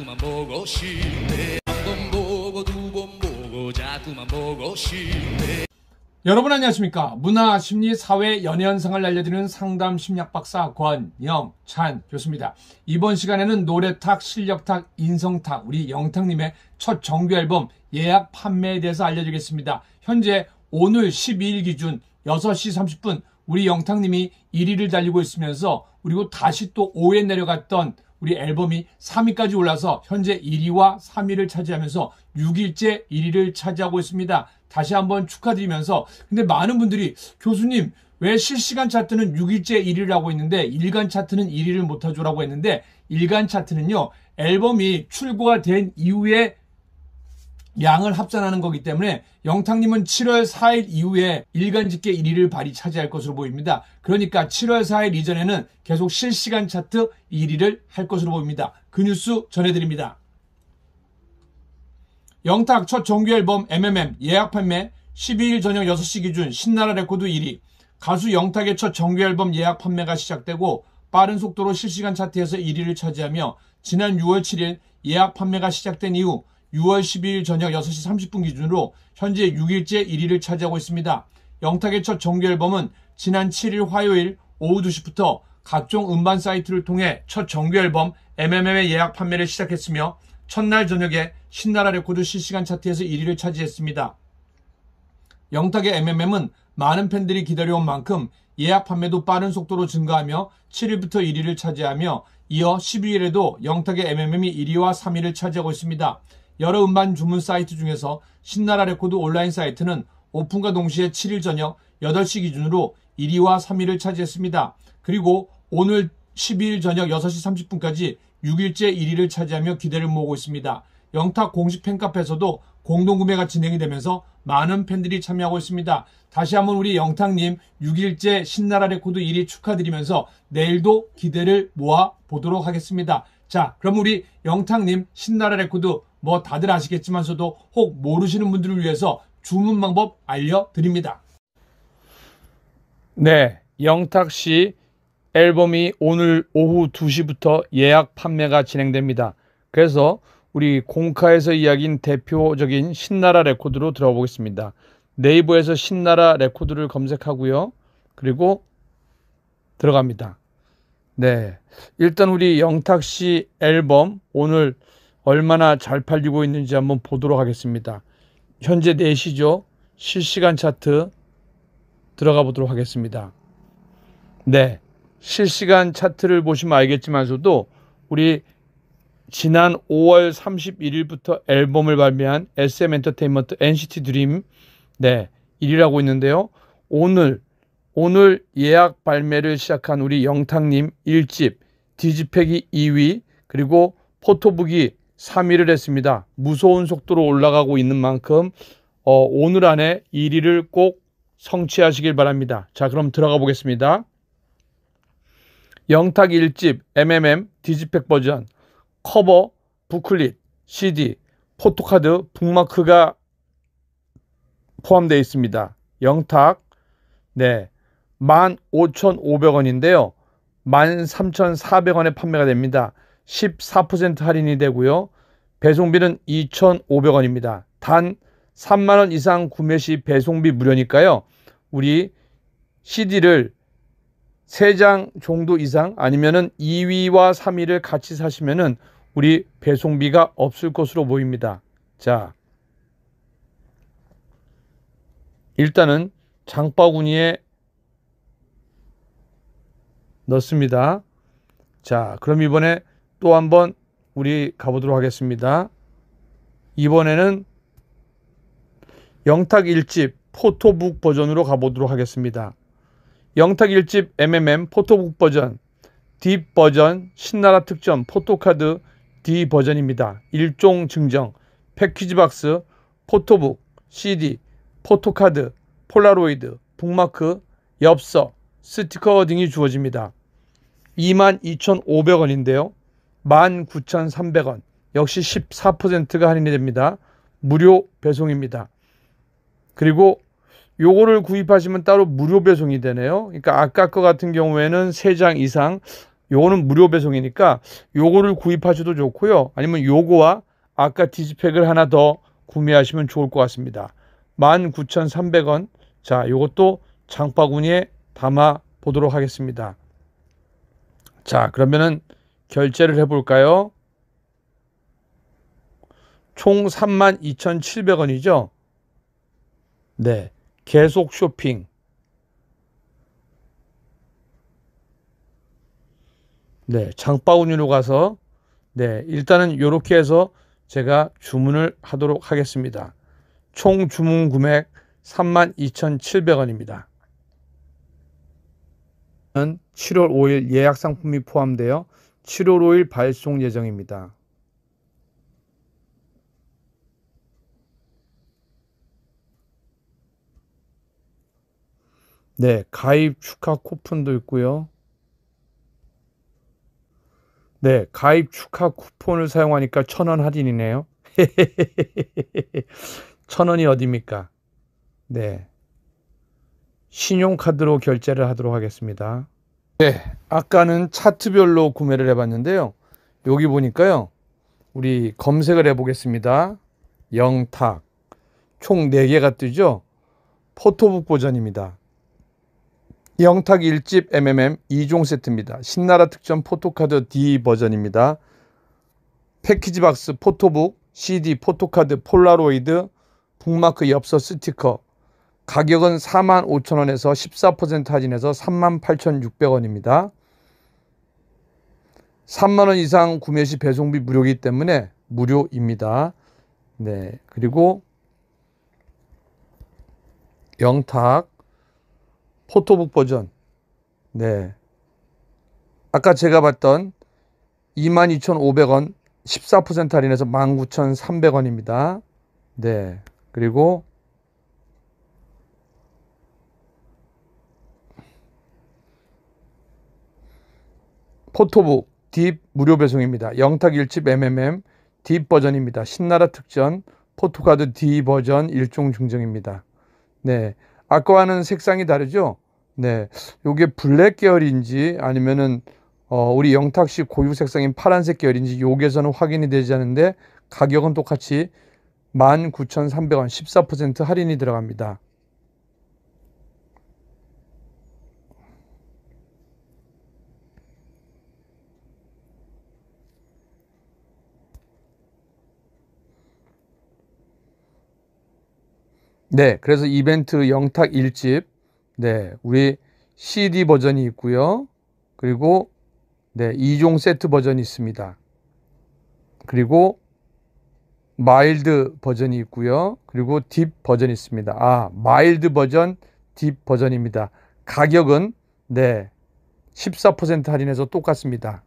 자꾸만 보고 싶네 한번 보고 두번 보고 자꾸만 보고 싶네 여러분 안녕하십니까 문화 심리 사회 연애 현상을 알려드리는 상담 심리학 박사 권영찬 교수입니다 이번 시간에는 노래탁 실력탁 인성탁 우리 영탁님의 첫 정규 앨범 예약 판매에 대해서 알려드리겠습니다 현재 오늘 12일 기준 6시 30분 우리 영탁님이 1위를 달리고 있으면서 그리고 다시 또 5위에 내려갔던 우리 앨범이 3위까지 올라서 현재 1위와 3위를 차지하면서 6일째 1위를 차지하고 있습니다. 다시 한번 축하드리면서 근데 많은 분들이 교수님 왜 실시간 차트는 6일째 1위라고 했는데 일간 차트는 1위를 못하죠라고 했는데 일간 차트는요 앨범이 출고가 된 이후에 양을 합산하는 거기 때문에 영탁님은 7월 4일 이후에 일간 집계 1위를 발이 차지할 것으로 보입니다. 그러니까 7월 4일 이전에는 계속 실시간 차트 1위를 할 것으로 보입니다. 그 뉴스 전해드립니다. 영탁 첫 정규 앨범 MMM 예약 판매 12일 저녁 6시 기준 신나라 레코드 1위 가수 영탁의 첫 정규 앨범 예약 판매가 시작되고 빠른 속도로 실시간 차트에서 1위를 차지하며 지난 6월 7일 예약 판매가 시작된 이후 6월 12일 저녁 6시 30분 기준으로 현재 6일째 1위를 차지하고 있습니다. 영탁의 첫 정규 앨범은 지난 7일 화요일 오후 2시부터 각종 음반 사이트를 통해 첫 정규 앨범 MMM의 예약 판매를 시작했으며 첫날 저녁에 신나라 레코드 실시간 차트에서 1위를 차지했습니다. 영탁의 MMM은 많은 팬들이 기다려온 만큼 예약 판매도 빠른 속도로 증가하며 7일부터 1위를 차지하며 이어 12일에도 영탁의 MMM이 1위와 3위를 차지하고 있습니다. 여러 음반 주문 사이트 중에서 신나라 레코드 온라인 사이트는 오픈과 동시에 7일 저녁 8시 기준으로 1위와 3위를 차지했습니다. 그리고 오늘 12일 저녁 6시 30분까지 6일째 1위를 차지하며 기대를 모으고 있습니다. 영탁 공식 팬카페에서도 공동구매가 진행이 되면서 많은 팬들이 참여하고 있습니다. 다시 한번 우리 영탁님 6일째 신나라 레코드 1위 축하드리면서 내일도 기대를 모아 보도록 하겠습니다. 자, 그럼 우리 영탁님 신나라 레코드 뭐 다들 아시겠지만서도 혹 모르시는 분들을 위해서 주문 방법 알려드립니다. 네, 영탁 씨 앨범이 오늘 오후 2시부터 예약 판매가 진행됩니다. 그래서 우리 공카에서 이야기인 대표적인 신나라 레코드로 들어보겠습니다. 네이버에서 신나라 레코드를 검색하고요. 그리고 들어갑니다. 네. 일단 우리 영탁 씨 앨범 오늘 얼마나 잘 팔리고 있는지 한번 보도록 하겠습니다. 현재 4시죠. 실시간 차트 들어가 보도록 하겠습니다. 네. 실시간 차트를 보시면 알겠지만서도 우리 지난 5월 31일부터 앨범을 발매한 SM 엔터테인먼트 NCT 드림 네, 1위라고 있는데요. 오늘 오늘 예약 발매를 시작한 우리 영탁님 1집, 디지팩이 2위, 그리고 포토북이 3위를 했습니다. 무서운 속도로 올라가고 있는 만큼 어, 오늘 안에 1위를 꼭 성취하시길 바랍니다. 자, 그럼 들어가 보겠습니다. 영탁 1집 MMM 디지팩 버전 커버 부클릿 CD 포토카드 북마크가 포함되어 있습니다. 영탁 네 15,500원인데요. 13,400원에 판매가 됩니다. 14% 할인이 되고요. 배송비는 2,500원입니다. 단 3만 원 이상 구매 시 배송비 무료니까요. 우리 CD를 3장 정도 이상 아니면은 2위와 3위를 같이 사시면은 우리 배송비가 없을 것으로 보입니다. 자. 일단은 장바구니에 넣습니다. 자, 그럼 이번에 또 한번 우리 가보도록 하겠습니다. 이번에는 영탁 1집 포토북 버전으로 가보도록 하겠습니다. 영탁 1집 MMM 포토북 버전, D 버전, 신나라 특전, 포토카드 D 버전입니다. 일종 증정, 패키지 박스, 포토북, CD, 포토카드, 폴라로이드, 북마크, 엽서, 스티커 등이 주어집니다. 22,500원인데요. 19,300원 역시 14%가 할인이 됩니다. 무료 배송입니다. 그리고 요거를 구입하시면 따로 무료 배송이 되네요. 그러니까 아까 거 같은 경우에는 3장 이상 요거는 무료 배송이니까 요거를 구입하셔도 좋고요. 아니면 요거와 아까 디지팩을 하나 더 구매하시면 좋을 것 같습니다. 19,300원. 자, 요것도 장바구니에 담아 보도록 하겠습니다. 자, 그러면은 결제를 해볼까요? 총 32,700원이죠? 네. 계속 쇼핑. 네. 장바구니로 가서 네. 일단은 이렇게 해서 제가 주문을 하도록 하겠습니다. 총 주문 금액 32,700원입니다. 7월 5일 예약 상품이 포함되어 7월 5일 발송 예정입니다. 네, 가입 축하 쿠폰도 있고요. 네, 가입 축하 쿠폰을 사용하니까 천 원 할인이네요. 천 원이 어딥니까? 네. 신용카드로 결제를 하도록 하겠습니다. 네, 아까는 차트별로 구매를 해봤는데요. 여기 보니까요. 우리 검색을 해보겠습니다. 영탁. 총 4개가 뜨죠? 포토북 버전입니다. 영탁 1집 MMM 2종 세트입니다. 신나라 특전 포토카드 D 버전입니다. 패키지 박스 포토북, CD, 포토카드, 폴라로이드, 북마크 엽서 스티커, 가격은 45,000원에서 14% 할인해서 38,600원입니다. 3만원 이상 구매 시 배송비 무료이기 때문에 무료입니다. 네. 그리고 영탁 포토북 버전. 네. 아까 제가 봤던 22,500원 14% 할인해서 19,300원입니다. 네. 그리고 포토북 딥 무료 배송입니다. 영탁 1집 MMM 딥 버전입니다. 신나라 특전 포토카드 D 버전 일종 중정입니다 네. 아까와는 색상이 다르죠? 네. 요게 블랙 계열인지 아니면은 어, 우리 영탁씨 고유 색상인 파란색 계열인지 요게서는 확인이 되지 않는데 가격은 똑같이 19,300원 14% 할인이 들어갑니다. 네, 그래서 이벤트 영탁 1집. 네, 우리 CD 버전이 있고요. 그리고 네, 2종 세트 버전이 있습니다. 그리고 마일드 버전이 있고요. 그리고 딥 버전이 있습니다. 아, 마일드 버전, 딥 버전입니다. 가격은 네, 14% 할인해서 똑같습니다.